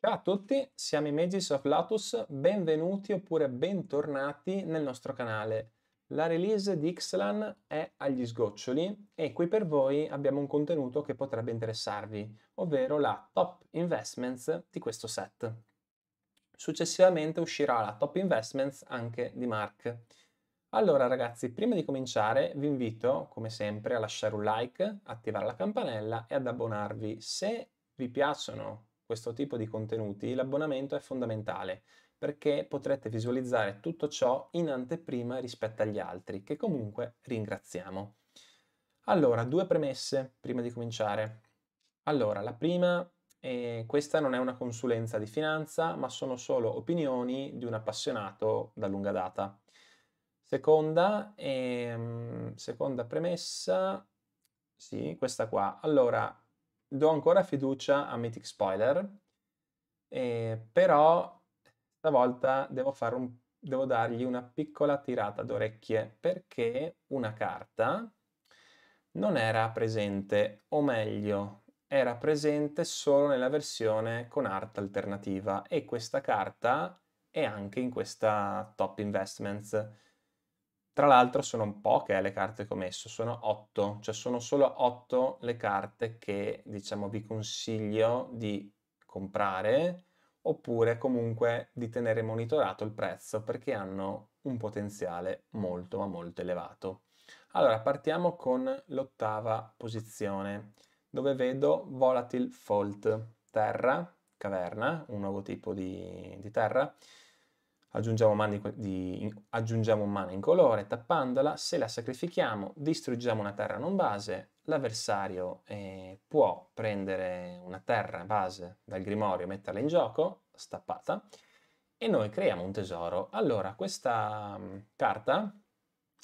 Ciao a tutti, siamo i Magis of Lotus, benvenuti oppure bentornati nel nostro canale. La release di Xlan è agli sgoccioli e qui per voi abbiamo un contenuto che potrebbe interessarvi, ovvero la Top Investments di questo set. Successivamente uscirà la Top Investments anche di Mark. Allora ragazzi, prima di cominciare vi invito, come sempre, a lasciare un like, attivare la campanella e ad abbonarvi se vi piacciono questo tipo di contenuti, l'abbonamento è fondamentale perché potrete visualizzare tutto ciò in anteprima rispetto agli altri, che comunque ringraziamo. Allora, due premesse prima di cominciare. Allora, la prima e questa non è una consulenza di finanza, ma sono solo opinioni di un appassionato da lunga data. Seconda, ehm, seconda premessa, sì, questa qua. Allora, do ancora fiducia a Mythic Spoiler, eh, però stavolta devo, un, devo dargli una piccola tirata d'orecchie perché una carta non era presente, o meglio, era presente solo nella versione con art alternativa e questa carta è anche in questa top investments. Tra l'altro sono poche eh, le carte che ho messo, sono 8, cioè sono solo 8 le carte che diciamo vi consiglio di comprare oppure comunque di tenere monitorato il prezzo perché hanno un potenziale molto ma molto elevato. Allora partiamo con l'ottava posizione dove vedo Volatile Fault, terra, caverna, un nuovo tipo di, di terra, aggiungiamo mana, di, aggiungiamo mana incolore, tappandola, se la sacrifichiamo distruggiamo una terra non base, l'avversario eh, può prendere una terra base dal grimorio e metterla in gioco, stappata, e noi creiamo un tesoro. Allora, questa mm, carta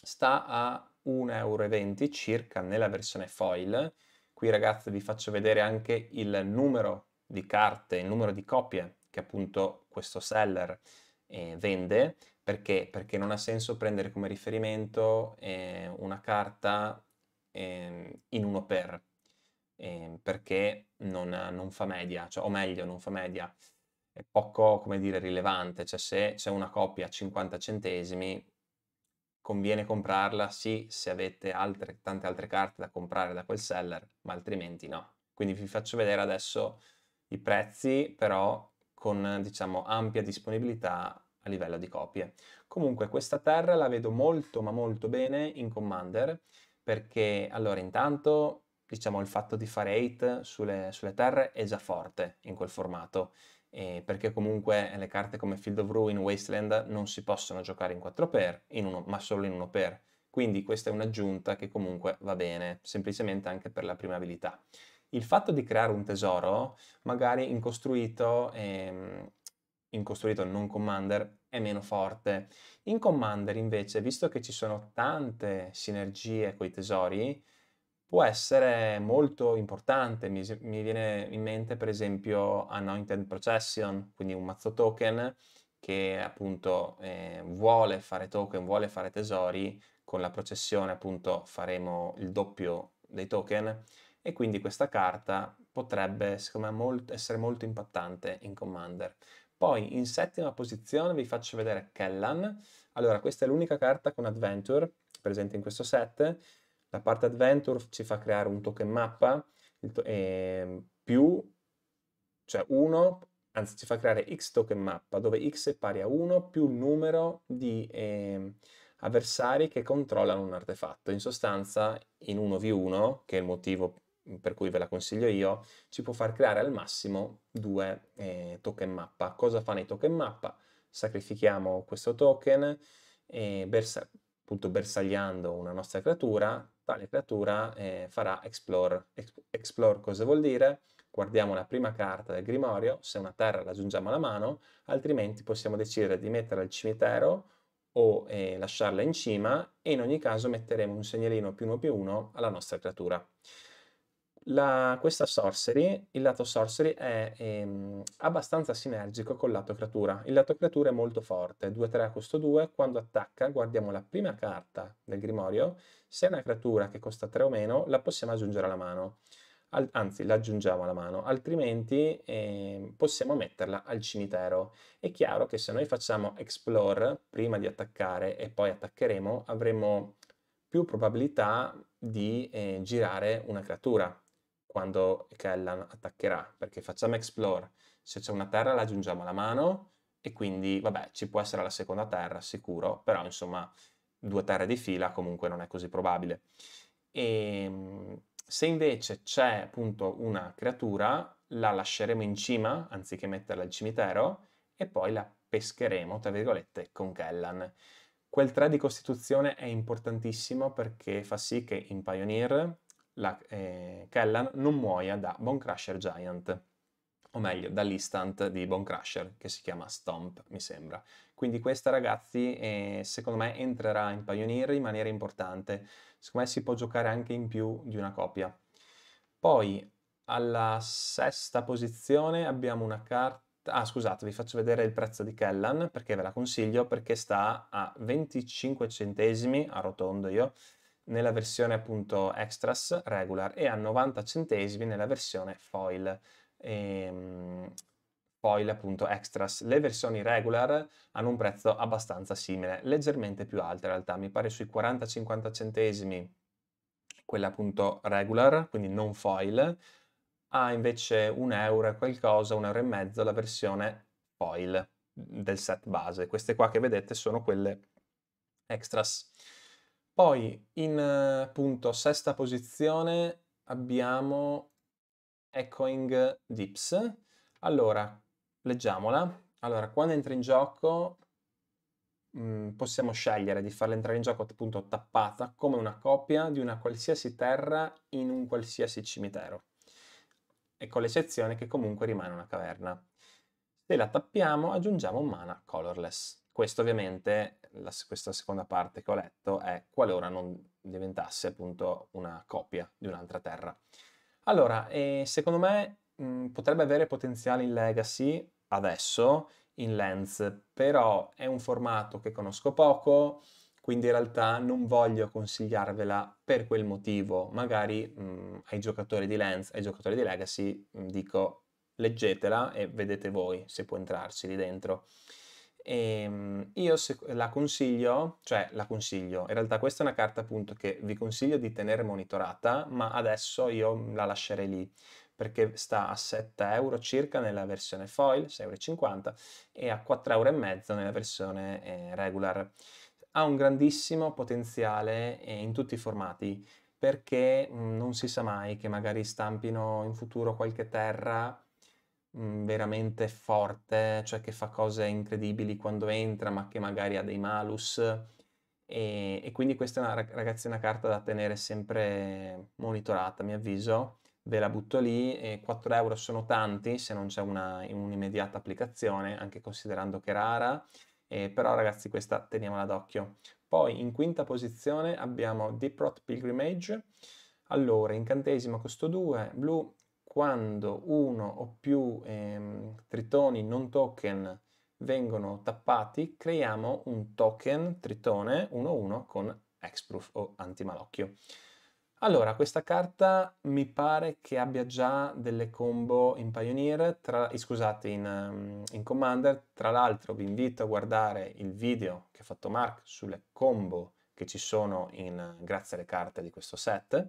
sta a 1,20 euro circa nella versione foil. Qui ragazzi vi faccio vedere anche il numero di carte, il numero di copie che appunto questo seller eh, vende, perché? Perché non ha senso prendere come riferimento eh, una carta eh, in uno per, ehm, perché non, non, fa media, cioè, o meglio, non fa media, è poco, come dire, rilevante, cioè se c'è una coppia a 50 centesimi, conviene comprarla sì se avete altre, tante altre carte da comprare da quel seller, ma altrimenti no. Quindi vi faccio vedere adesso i prezzi, però con diciamo, ampia disponibilità a livello di copie. Comunque questa terra la vedo molto ma molto bene in Commander perché allora intanto diciamo il fatto di fare 8 sulle, sulle terre è già forte in quel formato eh, perché comunque le carte come Field of Ruin, Wasteland non si possono giocare in 4 per, in uno, ma solo in 1 per. Quindi questa è un'aggiunta che comunque va bene, semplicemente anche per la prima abilità il fatto di creare un tesoro, magari in costruito, ehm, in costruito non commander, è meno forte. In commander invece, visto che ci sono tante sinergie con i tesori, può essere molto importante. Mi, mi viene in mente per esempio Anointed Procession, quindi un mazzo token che appunto eh, vuole fare token, vuole fare tesori, con la processione appunto faremo il doppio dei token e quindi questa carta potrebbe secondo me molto, essere molto impattante in Commander. Poi in settima posizione vi faccio vedere Kellan. Allora, questa è l'unica carta con Adventure presente in questo set. La parte Adventure ci fa creare un token mappa to eh, più, cioè 1, anzi ci fa creare X token mappa, dove X è pari a 1 più il numero di eh, avversari che controllano un artefatto. In sostanza, in 1v1, che è il motivo per cui ve la consiglio io, ci può far creare al massimo due eh, token mappa. Cosa fanno i token mappa? Sacrifichiamo questo token, eh, bersa appunto bersagliando una nostra creatura, tale creatura eh, farà explore. Ex explore cosa vuol dire? Guardiamo la prima carta del grimorio, se una terra la aggiungiamo alla mano, altrimenti possiamo decidere di metterla al cimitero o eh, lasciarla in cima e in ogni caso metteremo un segnalino più uno più uno alla nostra creatura la, questa sorcery, il lato sorcery è ehm, abbastanza sinergico col lato creatura. Il lato creatura è molto forte, 2-3 a costo 2, quando attacca guardiamo la prima carta del grimorio, se è una creatura che costa 3 o meno la possiamo aggiungere alla mano, al, anzi l'aggiungiamo alla mano, altrimenti ehm, possiamo metterla al cimitero. È chiaro che se noi facciamo explore prima di attaccare e poi attaccheremo avremo più probabilità di eh, girare una creatura quando Kellan attaccherà, perché facciamo explore, se c'è una terra la aggiungiamo alla mano e quindi, vabbè, ci può essere la seconda terra sicuro, però insomma due terre di fila comunque non è così probabile. E ehm, se invece c'è appunto una creatura, la lasceremo in cima anziché metterla al cimitero e poi la pescheremo, tra virgolette, con Kellan. Quel 3 di costituzione è importantissimo perché fa sì che in Pioneer la, eh, Kellan non muoia da Bone Crusher Giant, o meglio dall'instant di Bone Crusher che si chiama Stomp, mi sembra. Quindi questa ragazzi eh, secondo me entrerà in Pioneer in maniera importante, secondo me si può giocare anche in più di una copia. Poi alla sesta posizione abbiamo una carta Ah, scusate, vi faccio vedere il prezzo di Kellan perché ve la consiglio perché sta a 25 centesimi, a rotondo io, nella versione appunto extras regular e a 90 centesimi nella versione foil. E, ehm, foil appunto extras. Le versioni regular hanno un prezzo abbastanza simile, leggermente più alto in realtà, mi pare sui 40-50 centesimi quella appunto regular, quindi non foil, ha invece un euro e qualcosa, un euro e mezzo la versione foil del set base. Queste qua che vedete sono quelle extras. Poi in appunto sesta posizione abbiamo Echoing Dips. Allora, leggiamola. Allora, quando entra in gioco mh, mm, possiamo scegliere di farla entrare in gioco appunto tappata come una copia di una qualsiasi terra in un qualsiasi cimitero e con l'eccezione che comunque rimane una caverna. Se la tappiamo aggiungiamo un mana colorless. Questo ovviamente, la, questa seconda parte che ho letto, è qualora non diventasse appunto una copia di un'altra terra. Allora, eh, secondo me mh, mhmm, potrebbe avere potenziale in legacy adesso, in Lens, però è un formato che conosco poco, quindi in realtà non voglio consigliarvela per quel motivo. Magari mh, mhmm, ai giocatori di Lens, ai giocatori di Legacy, mh, mhmm, dico leggetela e vedete voi se può entrarci lì dentro. E ehm, io la consiglio, cioè la consiglio, in realtà questa è una carta appunto che vi consiglio di tenere monitorata, ma adesso io la lascerei lì perché sta a 7 euro circa nella versione foil, 6,50 euro, e a 4,5 euro nella versione eh, regular. Ha un grandissimo potenziale eh, in tutti i formati, perché mm, non si sa mai che magari stampino in futuro qualche terra Mhmm, veramente forte, cioè che fa cose incredibili quando entra, ma che magari ha dei malus. E, e quindi questa è una, ragazzi una carta da tenere sempre monitorata, mi avviso. Ve la butto lì, 4 euro sono tanti se non c'è una, un'immediata applicazione, anche considerando che è rara, eh, però ragazzi questa teniamola d'occhio. Poi in quinta posizione abbiamo Deep Rot Pilgrimage, allora, incantesimo costo 2, blu, quando uno o più ehm, tritoni non token vengono tappati, creiamo un token tritone 1-1 con Exproof o antimalocchio. Allora, questa carta mi pare che abbia già delle combo in Pioneer, tra, eh, scusate, in, ehm, in Commander. Tra l'altro vi invito a guardare il video che ha fatto Mark sulle combo che ci sono in, grazie alle carte di questo set.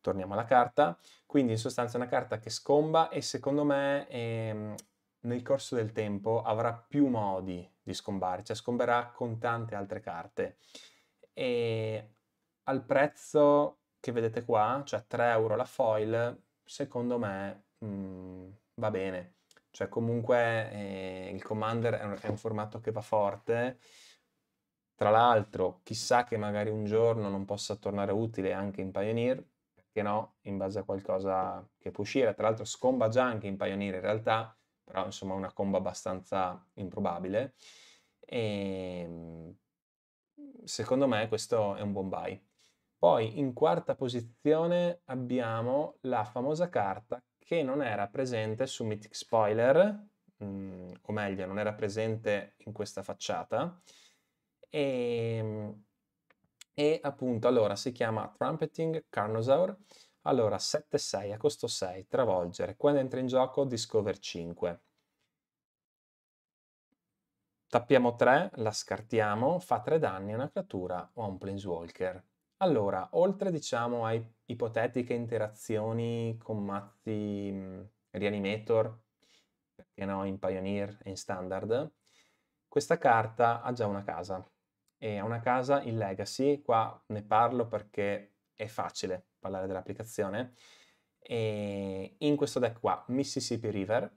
Torniamo alla carta, quindi in sostanza è una carta che scomba e secondo me ehm, nel corso del tempo avrà più modi di scombare, cioè scomberà con tante altre carte. E al prezzo che vedete qua, cioè 3 euro la foil, secondo me mh, mm, va bene. Cioè comunque eh, il Commander è un, è un, formato che va forte. Tra l'altro, chissà che magari un giorno non possa tornare utile anche in Pioneer, perché no, in base a qualcosa che può uscire. Tra l'altro scomba già anche in Pioneer in realtà, però insomma una comba abbastanza improbabile. E ehm, secondo me questo è un buon buy. Poi in quarta posizione abbiamo la famosa carta che non era presente su Mythic Spoiler, mh, mm, o meglio non era presente in questa facciata, e ehm, e appunto allora si chiama Trumpeting Carnosaur, allora 7-6 a costo 6, travolgere, quando entra in gioco Discover 5. Tappiamo 3, la scartiamo, fa 3 danni a una creatura o a un planeswalker. Allora, oltre diciamo a ipotetiche interazioni con mazzi mh, mm, Reanimator, perché no, in Pioneer e in Standard, questa carta ha già una casa, e a una casa in legacy, qua ne parlo perché è facile parlare dell'applicazione, e in questo deck qua, Mississippi River,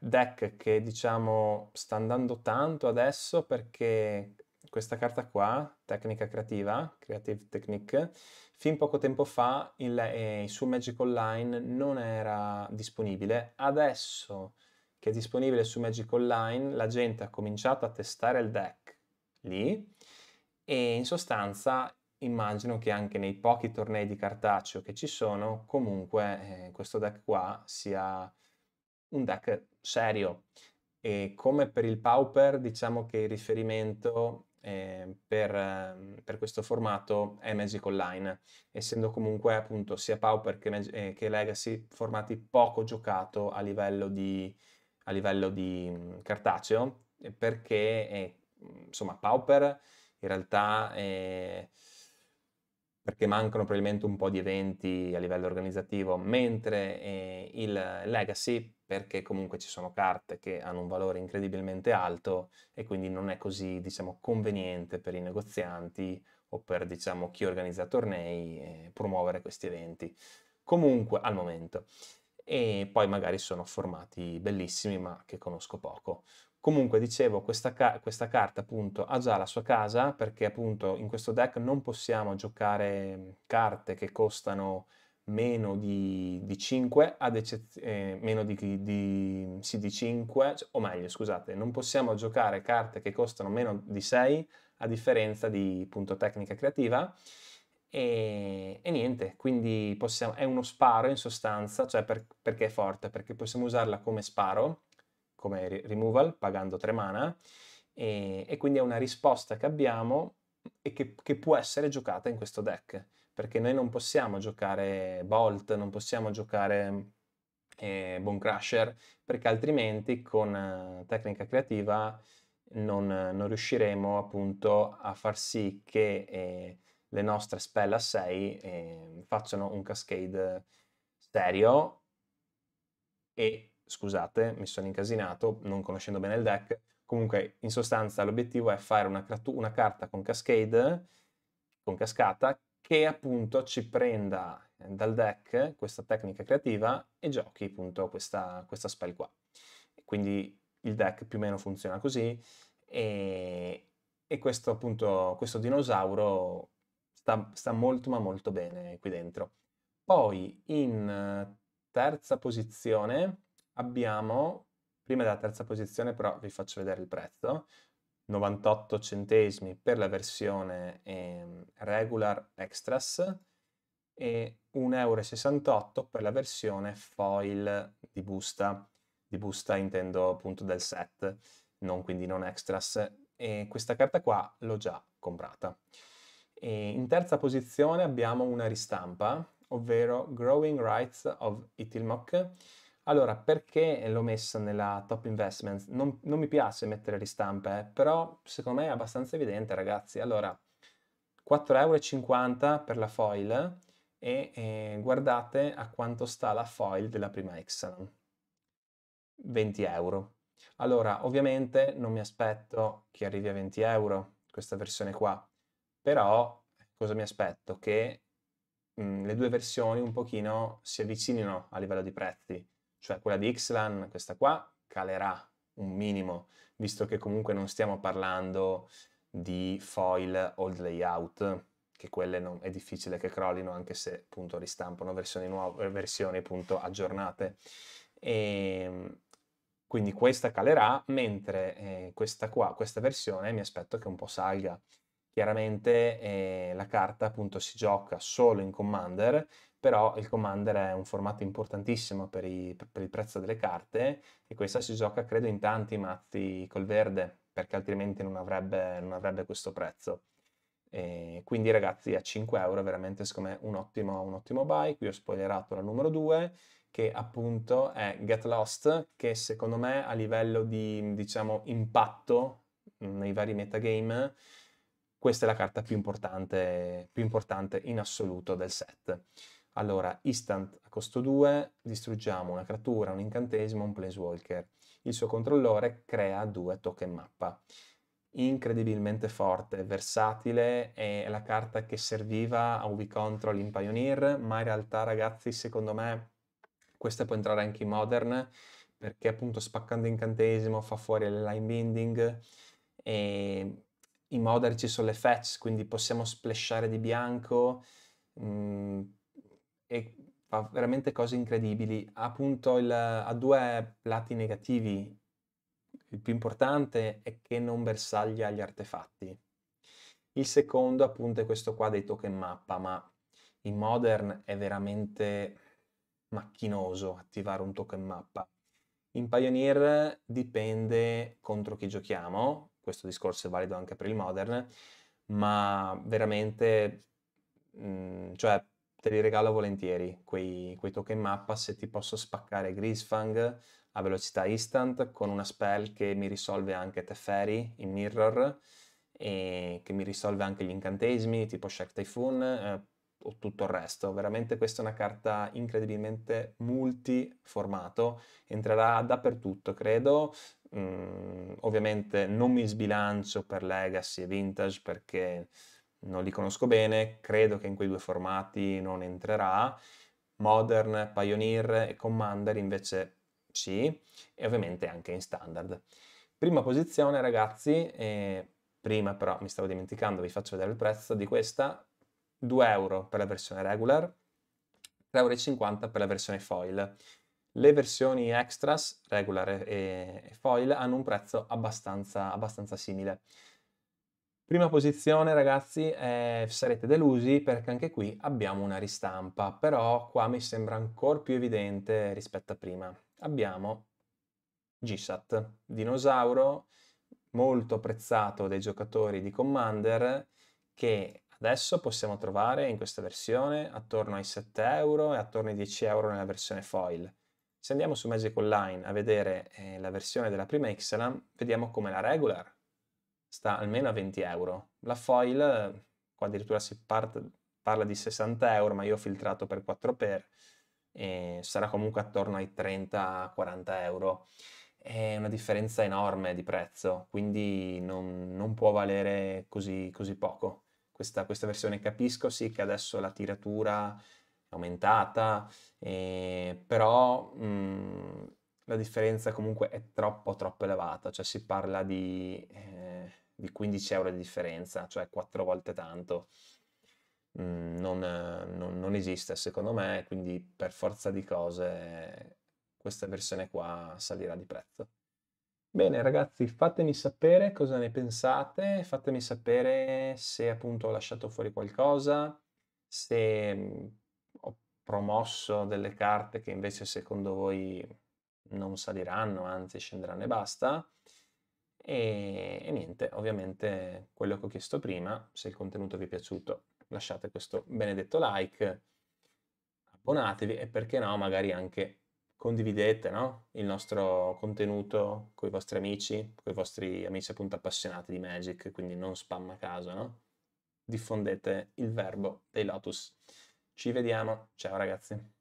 deck che diciamo sta andando tanto adesso perché questa carta qua, tecnica creativa, Creative Technique, fin poco tempo fa il, eh, su Magic Online non era disponibile, adesso che è disponibile su Magic Online la gente ha cominciato a testare il deck lì e in sostanza immagino che anche nei pochi tornei di cartaceo che ci sono comunque eh, questo deck qua sia un deck serio e come per il Pauper diciamo che il riferimento eh, per, eh, per, questo formato è Magic Online, essendo comunque appunto sia Pauper che, eh, che Legacy formati poco giocato a livello di, a livello di mh, cartaceo, perché insomma, Pauper in realtà è perché mancano probabilmente un po' di eventi a livello organizzativo, mentre eh, il Legacy perché comunque ci sono carte che hanno un valore incredibilmente alto e quindi non è così diciamo, conveniente per i negozianti o per diciamo, chi organizza tornei eh, promuovere questi eventi. Comunque al momento. E poi magari sono formati bellissimi ma che conosco poco. Comunque, dicevo, questa, ca questa carta appunto, ha già la sua casa perché appunto in questo deck non possiamo giocare mm, carte che costano meno di, di 5 ad eccezione, eh, meno di, di, sì, di 5, cioè, o meglio, scusate, non possiamo giocare carte che costano meno di 6 a differenza di appunto tecnica creativa. E, e, niente, quindi possiamo, è uno sparo in sostanza, cioè per, perché è forte, perché possiamo usarla come sparo come removal, pagando 3 mana, e, e, quindi è una risposta che abbiamo e che, che, può essere giocata in questo deck, perché noi non possiamo giocare Bolt, non possiamo giocare eh, Bone Crusher, perché altrimenti con eh, tecnica creativa non, non riusciremo appunto a far sì che... Eh, le nostre spell a 6 eh, facciano un cascade serio e scusate, mi sono incasinato non conoscendo bene il deck. Comunque, in sostanza, l'obiettivo è fare una, una carta con cascade, con cascata, che appunto ci prenda eh, dal deck questa tecnica creativa e giochi appunto questa, questa spell qua. Quindi il deck più o meno funziona così e, e questo appunto, questo dinosauro sta, sta molto ma molto bene qui dentro. Poi in eh, terza posizione abbiamo, prima della terza posizione però vi faccio vedere il prezzo, 98 centesimi per la versione eh, regular extras e 1,68 euro per la versione foil di busta, di busta intendo appunto del set, non quindi non extras, e questa carta qua l'ho già comprata. E in terza posizione abbiamo una ristampa, ovvero Growing Rights of Itilmok, allora, perché l'ho messa nella top investment? Non, non mi piace mettere ristampe, eh, però secondo me è abbastanza evidente, ragazzi. Allora, 4,50 euro per la foil e eh, guardate a quanto sta la foil della prima Exxon. 20 euro. Allora, ovviamente non mi aspetto che arrivi a 20 euro questa versione qua, però cosa mi aspetto? Che mh, mm, le due versioni un pochino si avvicinino a livello di prezzi cioè quella di Xlan, questa qua, calerà un minimo, visto che comunque non stiamo parlando di foil old layout, che quelle non, è difficile che crollino, anche se appunto ristampano versioni nuove, versioni appunto aggiornate. E, ehm, quindi questa calerà, mentre eh, questa qua, questa versione, mi aspetto che un po' salga. Chiaramente eh, la carta appunto si gioca solo in Commander però il Commander è un formato importantissimo per, i, per il prezzo delle carte e questa si gioca credo in tanti mazzi col verde perché altrimenti non avrebbe, non avrebbe questo prezzo. E quindi ragazzi a 5 euro veramente secondo me un ottimo, un ottimo buy, qui ho spoilerato la numero 2 che appunto è Get Lost che secondo me a livello di diciamo impatto nei vari metagame questa è la carta più importante, più importante in assoluto del set. Allora, instant a costo 2, distruggiamo una creatura, un incantesimo, un planeswalker. Il suo controllore crea due token mappa. Incredibilmente forte, versatile, è la carta che serviva a UV Control in Pioneer, ma in realtà ragazzi secondo me questa può entrare anche in Modern, perché appunto spaccando incantesimo fa fuori le line binding e in Modern ci sono le fetch, quindi possiamo splashare di bianco, mh, mm, e fa veramente cose incredibili. Ha appunto il, ha due lati negativi. Il più importante è che non bersaglia gli artefatti. Il secondo appunto è questo qua dei token mappa, ma in Modern è veramente macchinoso attivare un token mappa. In Pioneer dipende contro chi giochiamo, questo discorso è valido anche per il Modern, ma veramente, mh, mm, cioè te li regalo volentieri quei, quei token mappa se ti posso spaccare Grisfang a velocità instant con una spell che mi risolve anche Teferi in Mirror e che mi risolve anche gli incantesimi tipo Shack Typhoon eh, o tutto il resto. Veramente questa è una carta incredibilmente multiformato, entrerà dappertutto credo. Mm, ovviamente non mi sbilancio per Legacy e Vintage perché non li conosco bene, credo che in quei due formati non entrerà. Modern, Pioneer e Commander invece sì, e ovviamente anche in standard. Prima posizione ragazzi, eh, prima però mi stavo dimenticando, vi faccio vedere il prezzo di questa, 2 euro per la versione regular, 3,50 euro per la versione foil. Le versioni extras, regular e, foil, hanno un prezzo abbastanza, abbastanza simile. Prima posizione ragazzi eh, sarete delusi perché anche qui abbiamo una ristampa, però qua mi sembra ancora più evidente rispetto a prima. Abbiamo Gisat, dinosauro molto apprezzato dai giocatori di Commander che adesso possiamo trovare in questa versione attorno ai 7 euro e attorno ai 10 euro nella versione foil. Se andiamo su Magic Online a vedere eh, la versione della prima Ixalan, vediamo come la regular sta almeno a 20 euro. La foil, qua addirittura si parte, parla di 60 euro, ma io ho filtrato per 4x, e sarà comunque attorno ai 30-40 euro. È una differenza enorme di prezzo, quindi non, non può valere così, così poco. Questa, questa, versione capisco sì che adesso la tiratura è aumentata, eh, però mh, mm, la differenza comunque è troppo troppo elevata, cioè si parla di, eh, di 15 euro di differenza, cioè quattro volte tanto. Mm, non, non, non, esiste secondo me, quindi per forza di cose questa versione qua salirà di prezzo. Bene ragazzi, fatemi sapere cosa ne pensate, fatemi sapere se appunto ho lasciato fuori qualcosa, se mm, ho promosso delle carte che invece secondo voi non saliranno, anzi scenderanno e basta. E, e, niente, ovviamente quello che ho chiesto prima, se il contenuto vi è piaciuto lasciate questo benedetto like, abbonatevi e perché no magari anche condividete no? il nostro contenuto con i vostri amici, con i vostri amici appunto appassionati di Magic, quindi non spam a caso, no? diffondete il verbo dei Lotus. Ci vediamo, ciao ragazzi.